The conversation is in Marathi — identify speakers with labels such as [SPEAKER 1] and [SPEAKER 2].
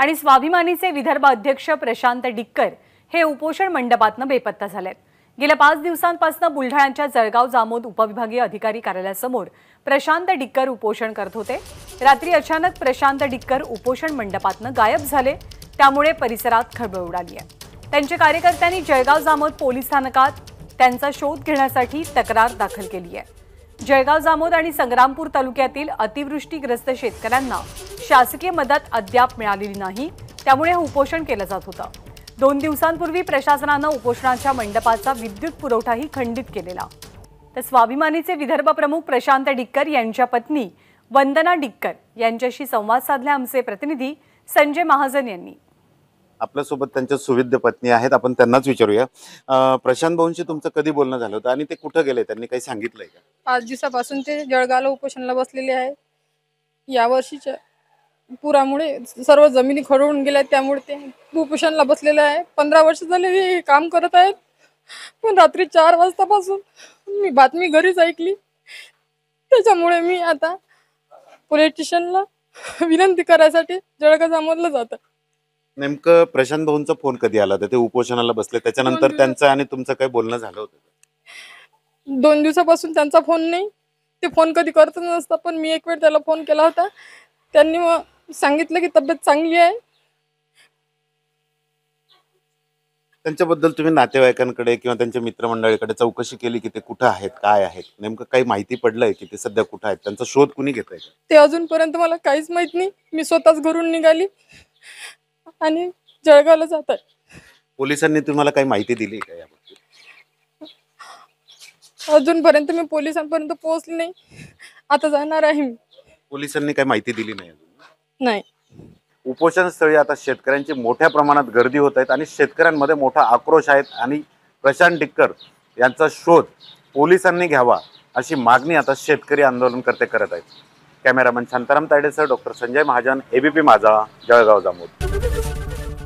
[SPEAKER 1] आणि स्वाभिमानीचे विदर्भ अध्यक्ष प्रशांत डिक्कर हे उपोषण मंडपातनं बेपत्ता झाले गेल्या पाच दिवसांपासून बुलढाण्याच्या जळगाव जामोद उपविभागीय अधिकारी कार्यालयासमोर प्रशांत डिक्कर उपोषण करत होते रात्री अचानक प्रशांत डिक्कर उपोषण मंडपातनं गायब झाले त्यामुळे परिसरात खळबळ उडाली आहे त्यांच्या कार्यकर्त्यांनी जळगाव जामोद पोलीस स्थानकात त्यांचा शोध घेण्यासाठी तक्रार दाखल केली आहे जळगाव जामोद आणि संग्रामपूर तालुक्यातील अतिवृष्टीग्रस्त शेतकऱ्यांना शासकीय मदत अद्याप मिळालेली नाही त्यामुळे हे उपोषण केलं जात होतं दोन दिवसांपूर्वी प्रशासनानं उपोषणाच्या मंडपाचा विद्युत पुरवठाही खंडित केलेला तर स्वाभिमानीचे विदर्भ प्रमुख प्रशांत डिक्कर यांच्या पत्नी वंदना डिक्कर यांच्याशी संवाद साधला आमचे प्रतिनिधी संजय महाजन यांनी
[SPEAKER 2] आपल्यासोबत त्यांच्या सुविद्य पत्नी आहेत आपण त्यांनाच विचारूया प्रशांत भाऊंशी तुमचं कधी बोलणं झालं होतं आणि ते कुठं गेले त्यांनी काही सांगितलंय का
[SPEAKER 3] पाच दिवसापासून ते जळगावला उपोषणाला बसलेले आहे वर्षीच्या पुरामुळे सर्व जमिनी खडवून गेल्या त्यामुळे ते उपोषणला बसलेले आहे पंधरा वर्ष झाले हे काम करत आहेत पण रात्री चार वाजतापासून मी बातमी घरीच ऐकली त्याच्यामुळे मी आता पोलिस स्टेशनला विनंती करायसाठी जळगाव जात जातं
[SPEAKER 2] नेमकं प्रशांत भाऊंचा फोन कधी आला होता ते उपोषणाला बसले त्याच्यानंतर त्यांचं आणि तुमचं काही बोलणं झालं
[SPEAKER 3] होतं दोन दिवसापासून त्यांचा फोन नाही ते फोन कधी करत नसतात पण मी एक वेळ त्याला फोन केला होता त्यांनी सांगितलं की तब्येत चांगली आहे
[SPEAKER 2] त्यांच्याबद्दल तुम्ही नातेवाईकांकडे किंवा त्यांच्या मित्रमंडळीकडे चौकशी केली की ते कुठं आहेत काय आहेत नेमकं काही माहिती पडलंय की ते सध्या कुठं आहेत त्यांचा शोध कुणी घेत आहे
[SPEAKER 3] ते अजूनपर्यंत मला काहीच माहित नाही मी स्वतःच घरून निघाली आणि जळगावला जातात
[SPEAKER 2] पोलिसांनी तुम्हाला काही माहिती दिली का या
[SPEAKER 3] अजूनपर्यंत मी पोलिसांपर्यंत पोहोचली नाही आता जाणार आहे मी
[SPEAKER 2] पोलिसांनी काही माहिती दिली नाही नाही उपोषण स्थळी आता शेतकऱ्यांची मोठ्या प्रमाणात गर्दी होत आहेत आणि शेतकऱ्यांमध्ये मोठा आक्रोश आहेत आणि प्रशांत डिक्कर यांचा शोध पोलिसांनी घ्यावा अशी मागणी आता शेतकरी आंदोलनकर्ते करत आहेत cameraman Shantaram sir doctor Sanjay Mahajan ABP Majha Jalgaon Jamod